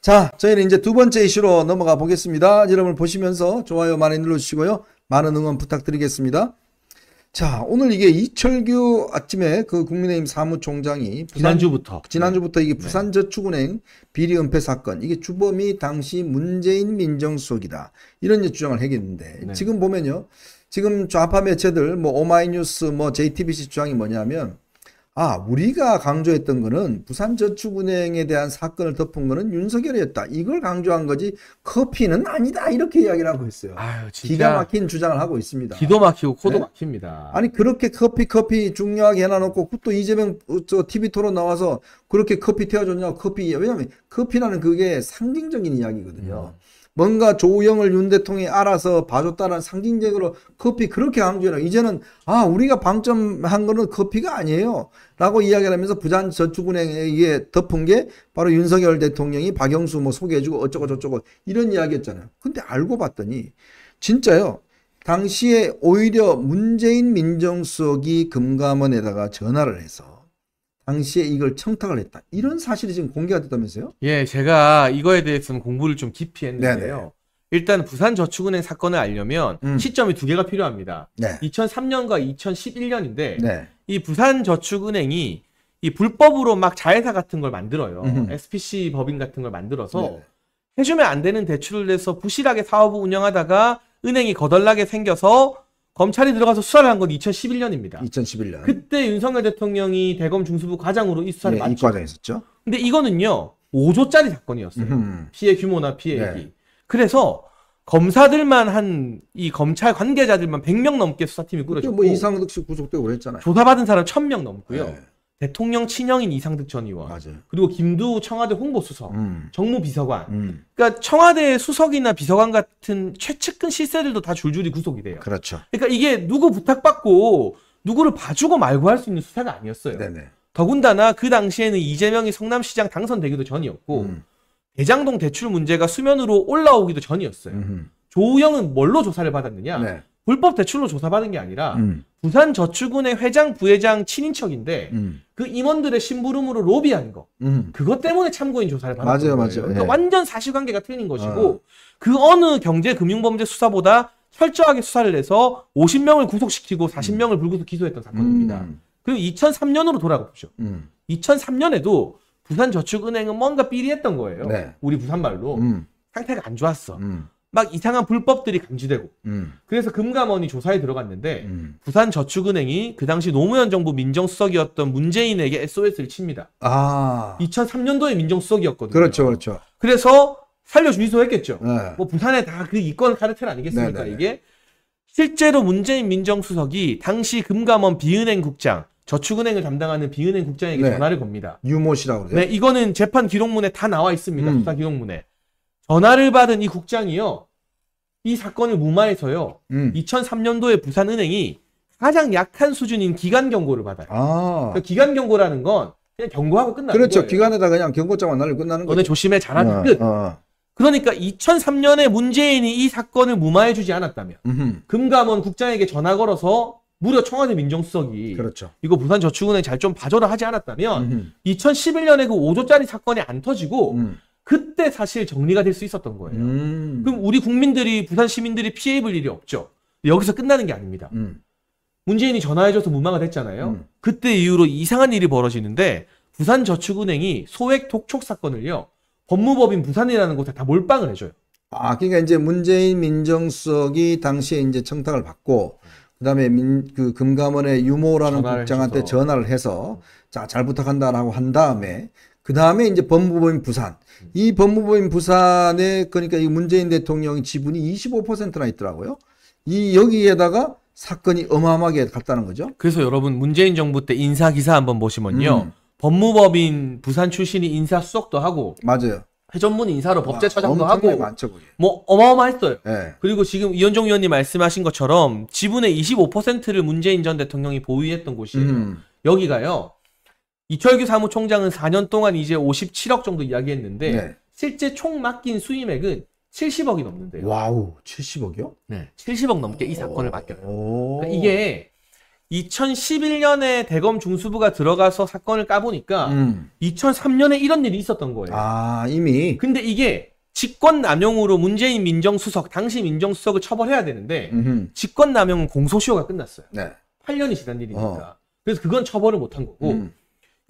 자, 저희는 이제 두 번째 이슈로 넘어가 보겠습니다. 여러분 보시면서 좋아요 많이 눌러주시고요. 많은 응원 부탁드리겠습니다. 자, 오늘 이게 이철규 아침에 그 국민의힘 사무총장이 부산, 지난주부터 지난주부터 이게 네. 부산저축은행 비리 은폐 사건 이게 주범이 당시 문재인 민정수석이다 이런 주장을 했겠는데 네. 지금 보면요 지금 좌파 매체들 뭐 오마이뉴스 뭐 JTBC 주장이 뭐냐면 아, 우리가 강조했던 거는 부산저축은행에 대한 사건을 덮은 거는 윤석열이었다. 이걸 강조한 거지 커피는 아니다. 이렇게 이야기를 하고 있어요. 아유, 기가 막힌 주장을 하고 있습니다. 기도 막히고 코도 네? 막힙니다. 아니 그렇게 커피 커피 중요하게 해놔놓고 또 이재명 어, 저 TV 토론 나와서 그렇게 커피 태워줬냐고 커피 왜냐면 커피라는 그게 상징적인 이야기거든요. 음. 뭔가 조영을 윤 대통령이 알아서 봐줬다는 상징적으로 커피 그렇게 강조해라. 이제는 아 우리가 방점한 거는 커피가 아니에요. 라고 이야기하면서 부산 저축은행에 덮은 게 바로 윤석열 대통령이 박영수 뭐 소개해주고 어쩌고 저쩌고 이런 이야기 했잖아요. 근데 알고 봤더니 진짜요. 당시에 오히려 문재인 민정수석이 금감원에다가 전화를 해서 당시에 이걸 청탁을 했다. 이런 사실이 지금 공개가 됐다면서요? 예, 제가 이거에 대해서는 공부를 좀 깊이 했는데요. 네네. 네. 일단 부산저축은행 사건을 알려면 음. 시점이 두 개가 필요합니다. 네. 2003년과 2011년인데 네. 이 부산저축은행이 이 불법으로 막 자회사 같은 걸 만들어요. 음흠. SPC 법인 같은 걸 만들어서 네 해주면 안 되는 대출을 내서 부실하게 사업을 운영하다가 은행이 거덜나게 생겨서 검찰이 들어가서 수사를 한 건 2011년입니다. 2011년. 그때 윤석열 대통령이 대검 중수부 과장으로 이 수사를 네, 예, 맡죠. 과장 있었죠. 근데 이거는요. 5조짜리 사건이었어요. 음흠. 피해 규모나 피해액이. 네. 그래서 검사들만 한 이 검찰 관계자들만 100명 넘게 수사팀이 꾸려졌고 뭐 이상덕 씨 구속되고 그랬잖아요. 조사받은 사람 1000명 넘고요. 네. 대통령 친형인 이상득 전 의원, 맞아요. 그리고 김두 청와대 홍보수석, 음. 정무비서관. 음. 그러니까 청와대 수석이나 비서관 같은 최측근 실세들도 다 줄줄이 구속이 돼요. 그렇죠. 그러니까 이게 누구 부탁받고 누구를 봐주고 말고 할 수 있는 수사가 아니었어요. 네네. 더군다나 그 당시에는 이재명이 성남시장 당선되기도 전이었고 음. 대장동 대출 문제가 수면으로 올라오기도 전이었어요. 음흠. 조우영은 뭘로 조사를 받았느냐? 네. 불법 대출로 조사받은 게 아니라 음. 부산 저축은행 회장 부회장 친인척인데 음. 그 임원들의 심부름으로 로비한 거 음. 그것 때문에 참고인 조사를 받은 맞아요, 거예요. 맞아요. 그러니까 네. 완전 사실관계가 틀린 것이고 아. 그 어느 경제금융범죄 수사보다 철저하게 수사를 해서 50명을 구속시키고 40명을 음. 불구속 기소했던 사건입니다. 음. 그리고 2003년으로 돌아가 보죠. 음. 2003년에도 부산저축은행은 뭔가 삐리했던 거예요. 네. 우리 부산말로 상태가 안 좋았어. 막 이상한 불법들이 감지되고 음. 그래서 금감원이 조사에 들어갔는데 음. 부산저축은행이 그 당시 노무현 정부 민정수석이었던 문재인에게 SOS를 칩니다. 아. 2003년도에 민정수석이었거든요. 그렇죠, 그렇죠. 그래서 살려주기소 했겠죠. 네. 뭐 부산에 다 그 이권 카르텔 아니겠습니까 네네네. 네, 네. 이게 실제로 문재인 민정수석이 당시 금감원 비은행 국장 저축은행을 담당하는 비은행 국장에게 네. 전화를 겁니다. 유모 씨라고 그래요? 네, 이거는 재판 기록문에 다 나와 있습니다. 음. 수사 기록문에. 전화를 받은 이 국장이요. 이 사건을 무마해서요. 음. 2003년도에 부산은행이 가장 약한 수준인 기간 경고를 받아요. 아. 그러니까 기간 경고라는 건 그냥 경고하고 끝나는 그렇죠. 거예요. 기간에다 그냥 경고장만 날리고 끝나는 거죠. 너네 조심해 잘하는 어, 끝. 어. 그러니까 2003년에 문재인이 이 사건을 무마해주지 않았다면 음 금감원 국장에게 전화 걸어서 무려 청와대 민정수석이 그렇죠. 이거 부산저축은행 잘 좀 봐줘라 하지 않았다면 음흠. 2011년에 그 5조짜리 사건이 안 터지고 음. 그때 사실 정리가 될 수 있었던 거예요. 음. 그럼 우리 국민들이 부산 시민들이 피해 입을 일이 없죠. 여기서 끝나는 게 아닙니다. 음. 문재인이 전화해줘서 무마가 됐잖아요. 음. 그때 이후로 이상한 일이 벌어지는데 부산저축은행이 소액 독촉 사건을요 법무법인 부산이라는 곳에 다 몰빵을 해줘요. 아 그러니까 이제 문재인 민정수석이 당시에 이제 청탁을 받고 그다음에 민, 그 금감원의 유모라는 국장한테 해줘서. 전화를 해서 자 잘 부탁한다라고 한 다음에 그 다음에 이제 법무법인 부산. 음. 이법무법인 부산에 그러니까 이 문재인 대통령의 지분이 25%나 있더라고요. 이 여기에다가 사건이 어마어마하게 갔다는 거죠. 그래서 여러분 문재인 정부 때 인사 기사 한번 보시면요. 음. 법무법인 부산 출신이 인사 수석도 하고 맞아요. 회전문 인사로 법제처장도 하고 많죠, 뭐 어마어마했어요. 네. 그리고 지금 이현종 의원님 말씀하신 것처럼 지분의 25%를 문재인 전 대통령이 보유했던 곳이에요. 음. 여기가요. 이철규 사무총장은 4년 동안 이제 57억 정도 이야기했는데 네. 실제 총 맡긴 수임액은 70억이 넘는데요. 와우, 70억이요? 네, 70억 넘게 이 사건을 맡겨요. 그러니까 이게 2011년에 대검 중수부가 들어가서 사건을 까보니까 음. 2003년에 이런 일이 있었던 거예요. 아, 이미. 근데 이게 직권 남용으로 문재인 민정수석, 당시 민정수석을 처벌해야 되는데 직권 남용은 공소시효가 끝났어요. 네. 8년이 지난 일이니까. 어. 그래서 그건 처벌을 못한 거고 음.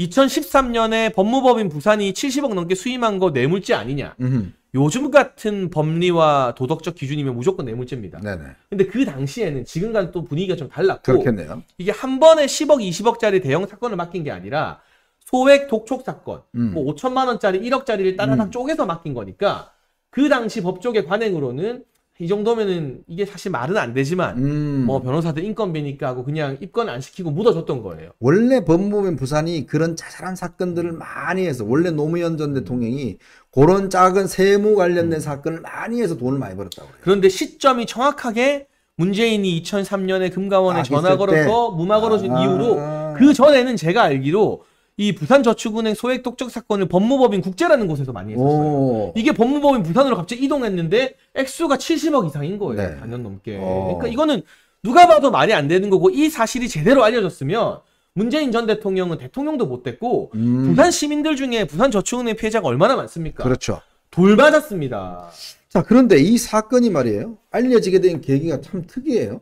2013년에 법무법인 부산이 70억 넘게 수임한 거 뇌물죄 아니냐. 음흠. 요즘 같은 법리와 도덕적 기준이면 무조건 뇌물죄입니다. 네네. 근데 그 당시에는 지금과는 또 분위기가 좀 달랐고 그렇겠네요. 이게 한 번에 10억, 20억짜리 대형 사건을 맡긴 게 아니라 소액 독촉 사건, 음. 뭐 5천만 원짜리, 1억짜리를 따라다 음. 쪼개서 맡긴 거니까 그 당시 법조계 관행으로는 이 정도면은 이게 사실 말은 안 되지만 음. 뭐 변호사들 인건비니까 하고 그냥 입건 안 시키고 묻어줬던 거예요. 원래 법무부인 부산이 그런 자잘한 사건들을 음. 많이 해서 원래 노무현 전 대통령이 그런 작은 세무 관련된 음. 사건을 많이 해서 돈을 많이 벌었다고 그래요. 그런데 시점이 정확하게 문재인이 2003년에 금감원에 아, 전화 걸어서 무마 걸어준 아. 이후로 그 전에는 제가 알기로 이 부산저축은행 소액 독적 사건을 법무법인 국제라는 곳에서 많이 했었어요. 오. 이게 법무법인 부산으로 갑자기 이동했는데 액수가 70억 이상인 거예요. 네. 4년 넘게. 어. 그러니까 이거는 누가 봐도 말이 안 되는 거고 이 사실이 제대로 알려졌으면 문재인 전 대통령은 대통령도 못 됐고 음. 부산 시민들 중에 부산 저축은행 피해자가 얼마나 많습니까? 그렇죠. 돌받았습니다자 그런데 이 사건이 말이에요 알려지게 된 계기가 참 특이해요.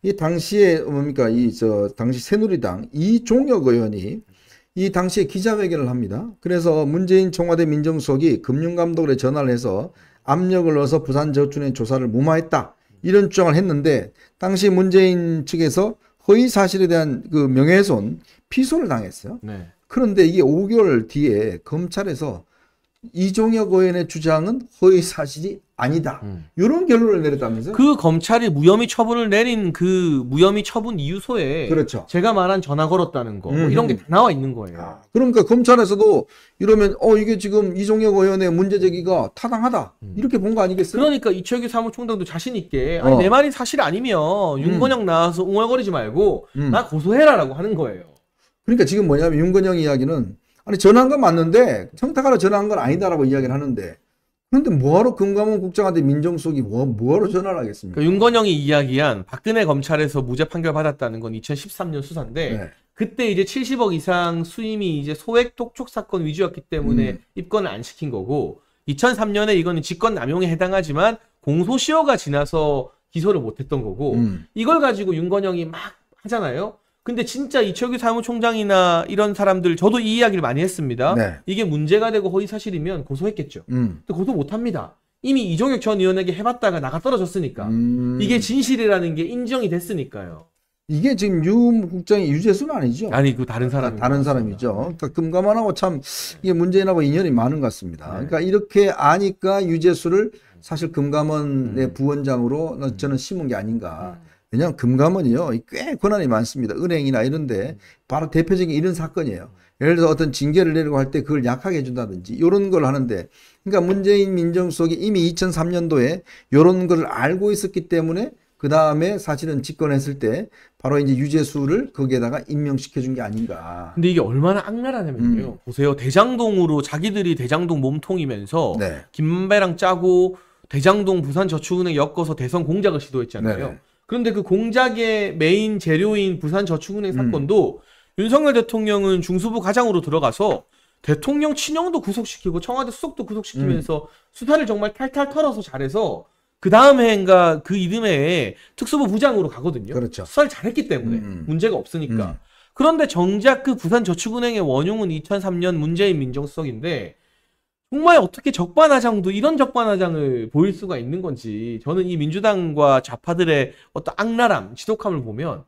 이 당시에 뭡니까 이 저 당시 새누리당 이종혁 의원이 이 당시에 기자회견을 합니다. 그래서 문재인 청와대 민정수석이 금융감독원에 전화를 해서 압력을 넣어서 부산저축은행 조사를 무마했다. 이런 주장을 했는데 당시 문재인 측에서 허위 사실에 대한 그 명예훼손 피소를 당했어요. 네. 그런데 이게 5개월 뒤에 검찰에서 이종혁 의원의 주장은 허위 사실이 아니다. 음. 이런 결론을 내렸다면서요? 그 검찰이 무혐의 처분을 내린 그 무혐의 처분 이유소에 그렇죠. 제가 말한 전화 걸었다는 거뭐 음, 이런 음. 게다 나와 있는 거예요. 아, 그러니까 검찰에서도 이러면 어 이게 지금 이종혁 의원의 문제 제기가 타당하다 음. 이렇게 본 거 아니겠어요? 그러니까 이철규 사무총장도 자신 있게 아니, 어. 내 말이 사실 아니면 윤건영 나와서 웅얼거리지 말고 나 고소해라라고 하는 거예요. 그러니까 지금 뭐냐면 윤건영 이야기는 아니 전화한 건 맞는데 청탁하러 전화한 건 아니다라고 이야기를 하는데 근데 뭐하러 금감원 국장한테 민정수석이 뭐, 뭐하러 전화를 하겠습니까? 그러니까 윤건영이 이야기한 박근혜 검찰에서 무죄 판결 받았다는 건 2013년 수사인데 네. 그때 이제 70억 이상 수임이 이제 소액 독촉 사건 위주였기 때문에 음. 입건을 안 시킨 거고 2003년에 이거는 직권 남용에 해당하지만 공소시효가 지나서 기소를 못했던 거고 음. 이걸 가지고 윤건영이 막 하잖아요. 근데 진짜 이철규 사무총장이나 이런 사람들 저도 이 이야기를 많이 했습니다. 네. 이게 문제가 되고 허위 사실이면 고소했겠죠. 음. 고소 못 합니다. 이미 이종혁 전 의원에게 해봤다가 나가 떨어졌으니까 음. 이게 진실이라는 게 인정이 됐으니까요. 이게 지금 유 국장이 유재수 아니죠? 아니 그 다른 사람 다른 사람이죠. 네. 그러니까 금감원하고 참 이게 문재인하고 인연이 많은 것 같습니다. 네. 그러니까 이렇게 아니까 유재수를 사실 금감원의 음. 부원장으로 저는 심은 게 아닌가. 음. 왜냐하면 금감원이요. 꽤 권한이 많습니다. 은행이나 이런데 음. 바로 대표적인 이런 사건이에요. 예를 들어서 어떤 징계를 내리고 할 때 그걸 약하게 해준다든지 요런걸 하는데 그러니까 문재인 민정수석이 이미 2003년도에 요런걸 알고 있었기 때문에 그 다음에 사실은 집권했을 때 바로 이제 유재수를 거기에다가 임명시켜준 게 아닌가. 근데 이게 얼마나 악랄하냐면요. 음. 보세요. 대장동으로 자기들이 대장동 몸통이면서 네. 김배랑 짜고 대장동 부산저축은행 엮어서 대선 공작을 시도했잖아요. 네네. 네. 그런데 그 공작의 메인 재료인 부산저축은행 음. 사건도 음. 윤석열 대통령은 중수부 과장으로 들어가서 대통령 친형도 구속시키고 청와대 수석도 구속시키면서 음. 수사를 정말 탈탈 털어서 잘해서 그 다음 해인가 그 이듬해에 특수부 부장으로 가거든요. 그렇죠. 수사를 잘했기 때문에 음. 음. 문제가 없으니까. 음. 그런데 정작 그 부산저축은행의 원흉은 2003년 문재인 민정수석인데 정말 어떻게 적반하장도 이런 적반하장을 보일 수가 있는 건지 저는 이 민주당과 좌파들의 어떤 악랄함, 지독함을 보면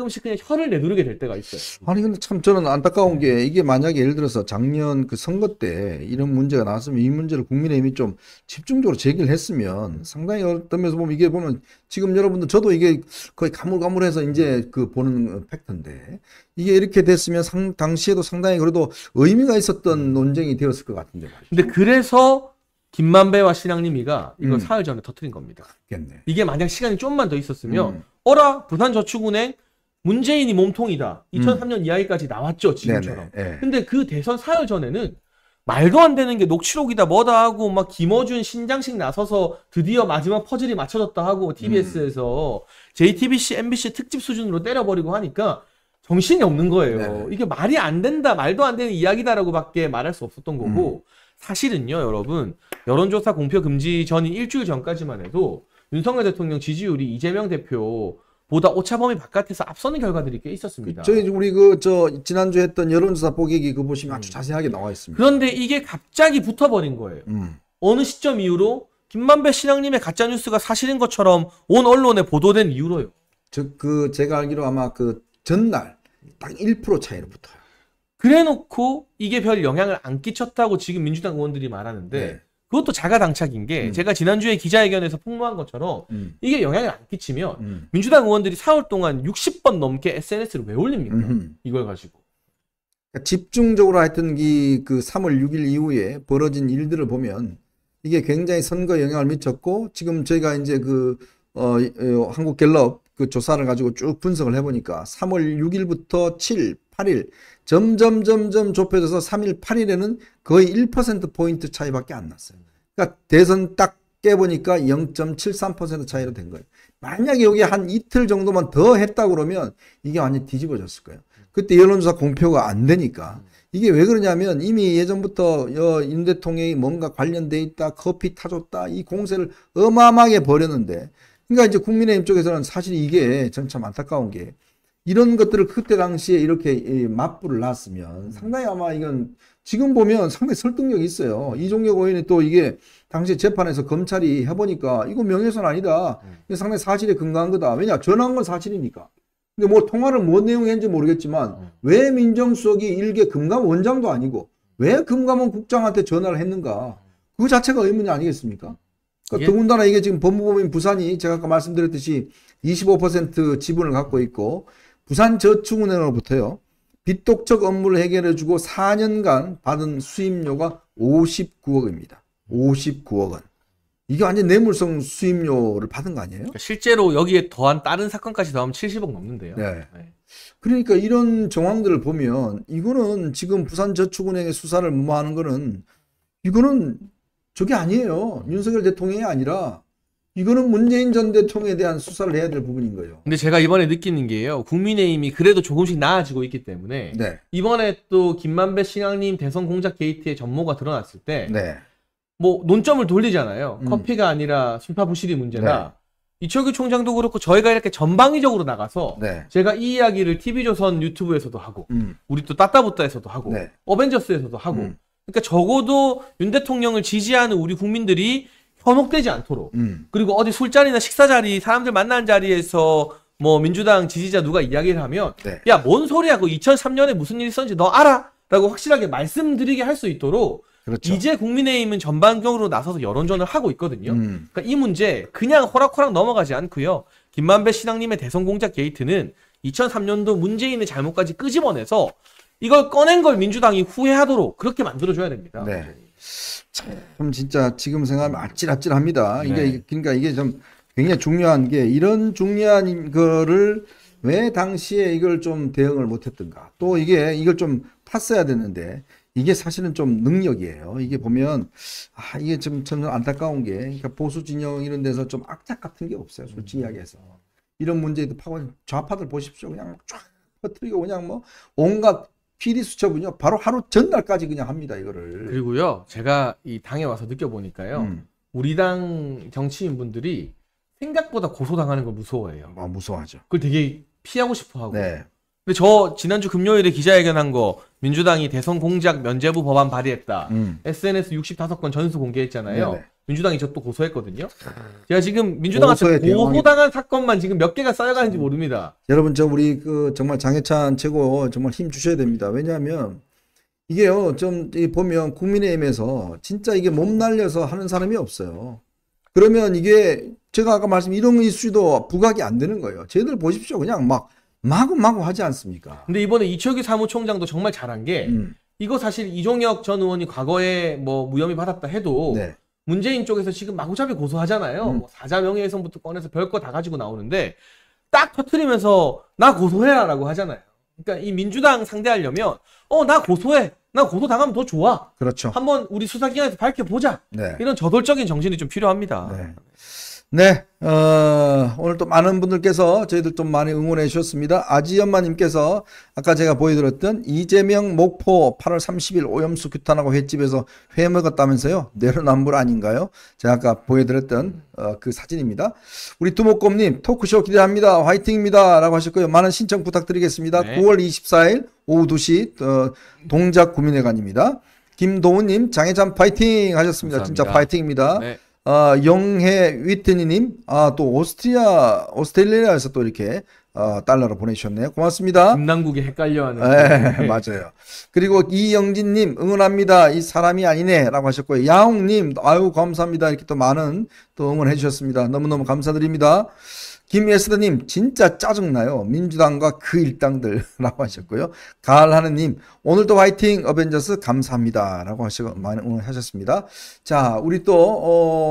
가끔씩 그냥 혀를 내두르게될 때가 있어요. 아니 근데 참 저는 안타까운 게 이게 만약에 예를 들어서 작년 그 선거 때 이런 문제가 나왔으면 이 문제를 국민의힘이 좀 집중적으로 제기를 했으면 상당히 어떤 면에서 보면 이게 보면 지금 여러분들 저도 이게 거의 가물가물해서 이제 그 보는 팩트인데 이게 이렇게 됐으면 상, 당시에도 상당히 그래도 의미가 있었던 논쟁이 되었을 것 같은데 말이죠. 근데 그래서 김만배와 신앙님이가 이걸 음. 사흘 전에 터트린 겁니다. 그렇겠네. 이게 만약 시간이 좀만 더 있었으면 음. 어라 부산저축은행 문재인이 몸통이다. 2003년 음. 이야기까지 나왔죠, 지금처럼. 네네, 네. 근데 그 대선 사흘 전에는 말도 안 되는 게 녹취록이다 뭐다 하고 막 김어준 신장식 나서서 드디어 마지막 퍼즐이 맞춰졌다 하고 TBS에서 음. JTBC, MBC 특집 수준으로 때려버리고 하니까 정신이 없는 거예요. 네네. 이게 말이 안 된다, 말도 안 되는 이야기다라고밖에 말할 수 없었던 거고 음. 사실은요, 여러분 여론조사 공표 금지 전인 일주일 전까지만 해도 윤석열 대통령 지지율이 이재명 대표 보다 오차범위 바깥에서 앞서는 결과들이 꽤 있었습니다. 저희 우리 그 저 지난주 했던 여론조사 보기기 그 보시면 아주 음. 자세하게 나와 있습니다. 그런데 이게 갑자기 붙어버린 거예요. 음. 어느 시점 이후로 김만배 신앙님의 가짜 뉴스가 사실인 것처럼 온 언론에 보도된 이후로요. 즉 그 제가 알기로 아마 그 전날 딱 1% 차이로 붙어요. 그래놓고 이게 별 영향을 안 끼쳤다고 지금 민주당 의원들이 말하는데 네. 그것도 자가 당착인 게 음. 제가 지난주에 기자회견에서 폭로한 것처럼 음. 이게 영향을 안 끼치면 음. 민주당 의원들이 4월 동안 60번 넘게 SNS를 왜 올립니까? 음흠. 이걸 가지고. 까 그러니까 집중적으로 하여튼 이그 3월 6일 이후에 벌어진 일들을 보면 이게 굉장히 선거에 영향을 미쳤고 지금 저희가 이제 그 어, 한국 갤럽 그 조사를 가지고 쭉 분석을 해보니까 3월 6일부터 7, 8일 점점 점점 좁혀져서 3일 8일에는 거의 1%포인트 차이밖에 안 났어요. 그러니까 대선 딱 깨보니까 0.73% 차이로 된 거예요. 만약에 여기 한 이틀 정도만 더 했다 그러면 이게 완전 뒤집어졌을 거예요. 그때 여론조사 공표가 안 되니까. 이게 왜 그러냐면 이미 예전부터 여임 대통령이 뭔가 관련돼 있다, 커피 타줬다, 이 공세를 어마어마하게 벌였는데. 그러니까 이제 국민의힘 쪽에서는 사실 이게 전 참 안타까운 게 이런 것들을 그때 당시에 이렇게 맞불을 놨으면 상당히 아마 이건 지금 보면 상당히 설득력이 있어요. 음. 이종혁 의원이 또 이게 당시 재판에서 검찰이 해보니까 이거 명예훼손 아니다. 음. 이거 상당히 사실에 근거한 거다. 왜냐? 전화한 건 사실이니까. 근데 뭐 통화를 뭔내용는지 모르겠지만 음. 왜 민정수석이 일개 금감 원장도 아니고 왜 금감원 국장한테 전화를 했는가. 그 자체가 의문이 아니겠습니까? 그러니까 예. 더군다나 이게 지금 법무법인 부산이 제가 아까 말씀드렸듯이 25% 지분을 갖고 있고 부산저축은행으로부터요. 빚독적 업무를 해결해주고 4년간 받은 수임료가 59억입니다. 59억 원. 이게 완전 뇌물성 수임료를 받은 거 아니에요? 그러니까 실제로 여기에 더한 다른 사건까지 더하면 70억 넘는데요. 네. 네. 그러니까 이런 정황들을 보면 이거는 지금 부산저축은행의 수사를 무마하는 거는 이거는 저게 아니에요. 윤석열 대통령이 아니라 이거는 문재인 전 대통령에 대한 수사를 해야 될 부분인 거예요. 근데 제가 이번에 느끼는 게요. 국민의힘이 그래도 조금씩 나아지고 있기 때문에 네. 이번에 또 김만배 신앙님 대선 공작 게이트의 전모가 드러났을 때 네. 뭐 논점을 돌리잖아요. 음. 커피가 아니라 술파부실이 문제다. 네. 이철규 총장도 그렇고 저희가 이렇게 전방위적으로 나가서 네. 제가 이 이야기를 TV조선 유튜브에서도 하고 음. 우리 또 따따붙다에서도 하고 네. 어벤져스에서도 하고 음. 그러니까 적어도 윤 대통령을 지지하는 우리 국민들이 현혹되지 않도록 음. 그리고 어디 술자리나 식사 자리 사람들 만난 자리에서 뭐 민주당 지지자 누가 이야기를 하면 네. 야뭔 소리야 그 2003년에 무슨 일이 있었는지 너 알아 라고 확실하게 말씀드리게 할 수 있도록 그렇죠. 이제 국민의힘은 전반적으로 나서서 여론전을 하고 있거든요. 음. 그러니까 이 문제 그냥 호락호락 넘어가지 않고요. 김만배 신앙님의 대선 공작 게이트는 2003년도 문재인의 잘못까지 끄집어내서 이걸 꺼낸 걸 민주당이 후회하도록 그렇게 만들어줘야 됩니다. 네. 참 네. 진짜 지금 생각하면 아찔아찔합니다. 이게 네. 그러니까 이게 좀 굉장히 중요한 게 이런 중요한 거를 왜 당시에 이걸 좀 대응을 못했던가. 또 이게 이걸 좀 탔어야 되는데 이게 사실은 좀 능력이에요. 이게 보면 아 이게 좀 점점 안타까운 게 그러니까 보수 진영 이런 데서 좀 악착 같은 게 없어요. 솔직히 음. 이야기해서 이런 문제도 파고 좌파들 보십시오. 그냥 쫙 퍼뜨리고 그냥 뭐 온갖 PD 수첩은요 바로 하루 전날까지 그냥 합니다 이거를. 그리고요 제가 이 당에 와서 느껴보니까요 음. 우리 당 정치인분들이 생각보다 고소당하는 걸 무서워해요. 아 무서워하죠. 그걸 되게 피하고 싶어하고. 네. 근데 저 지난주 금요일에 기자회견한 거 민주당이 대선 공작 면제부 법안 발의했다. 음. SNS 65건 전수 공개했잖아요. 네네. 민주당이 저 또 고소했거든요. 제가 지금 민주당한테 고소당한 사건만 지금 몇 개가 쌓여가는지 모릅니다. 여러분 저 우리 그 정말 장해찬 최고 정말 힘 주셔야 됩니다. 왜냐하면 이게요 좀 보면 국민의힘에서 진짜 이게 몸 날려서 하는 사람이 없어요. 그러면 이게 제가 아까 말씀 이런 이슈도 부각이 안 되는 거예요. 쟤들 보십시오 그냥 막 마구마구 하지 않습니까? 근데 이번에 이철기 사무총장도 정말 잘한 게 음. 이거 사실 이종혁 전 의원이 과거에 뭐 무혐의 받았다 해도 네. 문재인 쪽에서 지금 마구잡이 고소하잖아요. 음. 뭐 사자 명예훼손부터 꺼내서 별거 다 가지고 나오는데 딱 터트리면서 나 고소해라라고 하잖아요. 그러니까 이 민주당 상대하려면 어 나 고소해 나 고소 당하면 더 좋아. 그렇죠. 한번 우리 수사기관에서 밝혀보자. 네. 이런 저돌적인 정신이 좀 필요합니다. 네. 네, 어, 오늘 또 많은 분들께서 저희들 좀 많이 응원해 주셨습니다. 아지엄마님께서 아까 제가 보여드렸던 이재명 목포 8월 30일 오염수 규탄하고 횟집에서 회 먹었다면서요? 내로남불 아닌가요? 제가 아까 보여드렸던 어, 그 사진입니다. 우리 두목곰님 토크쇼 기대합니다. 화이팅입니다. 라고 하셨고요. 많은 신청 부탁드리겠습니다. 네. 9월 24일 오후 2시 어, 동작구민회관입니다. 김도훈님 장혜잠 파이팅 하셨습니다. 감사합니다. 진짜 파이팅입니다. 네. 어, 영해 위트니님, 아, 또 오스트리아, 오스트레일리아에서 또 이렇게 어, 달러로 보내주셨네요. 고맙습니다. 금남국이 헷갈려하는. 네, 맞아요. 그리고 이영진님 응원합니다. 이 사람이 아니네라고 하셨고요. 야옹님 아유 감사합니다. 이렇게 또 많은 또 응원해 주셨습니다. 너무너무 감사드립니다. 김예스더님 진짜 짜증나요. 민주당과 그 일당들라고 하셨고요. 가을하느님 오늘도 화이팅 어벤져스 감사합니다 라고 하시고 많이 오늘 하셨습니다. 자 우리 또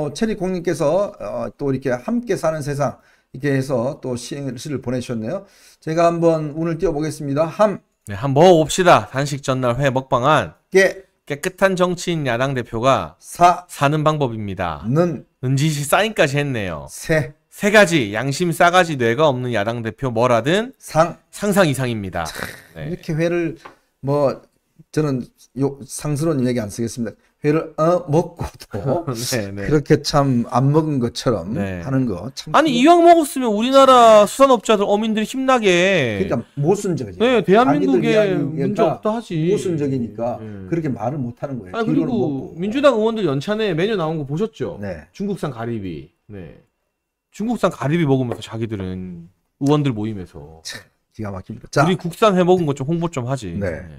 어, 체리공님께서 어, 또 이렇게 함께 사는 세상 이렇게 해서 또시행을보내셨네요 제가 한번 운을 띄워보겠습니다. 함 네, 한번 먹어봅시다. 단식 전날 회 먹방안 깨 깨끗한 정치인 야당 대표가 사 사는 방법입니다. 는 은지시 사인까지 했네요. 세세 가지 양심 싸가지 뇌가 없는 야당 대표 뭐라든 상 상상 이상입니다. 네. 이렇게 회를 뭐 저는 요 상스러운 얘기 안 쓰겠습니다. 회를 어 먹고도 네, 네. 그렇게 참 안 먹은 것처럼 네. 하는 거 참. 아니 그 이왕 먹었으면 우리나라 수산업자들 어민들이 힘나게. 그러니까 모순적이 네, 대한민국의 그러니까 문제 없다 하지. 모순적이니까 네. 그렇게 말을 못 하는 거예요. 아 그리고 민주당 의원들 연찬에 메뉴 나온 거 보셨죠? 네. 중국산 가리비. 네. 중국산 가리비 먹으면서 자기들은 의원들 모임에서 기가 막힙니다. 우리 국산 해 먹은 거좀 홍보 좀 하지. 네. 네.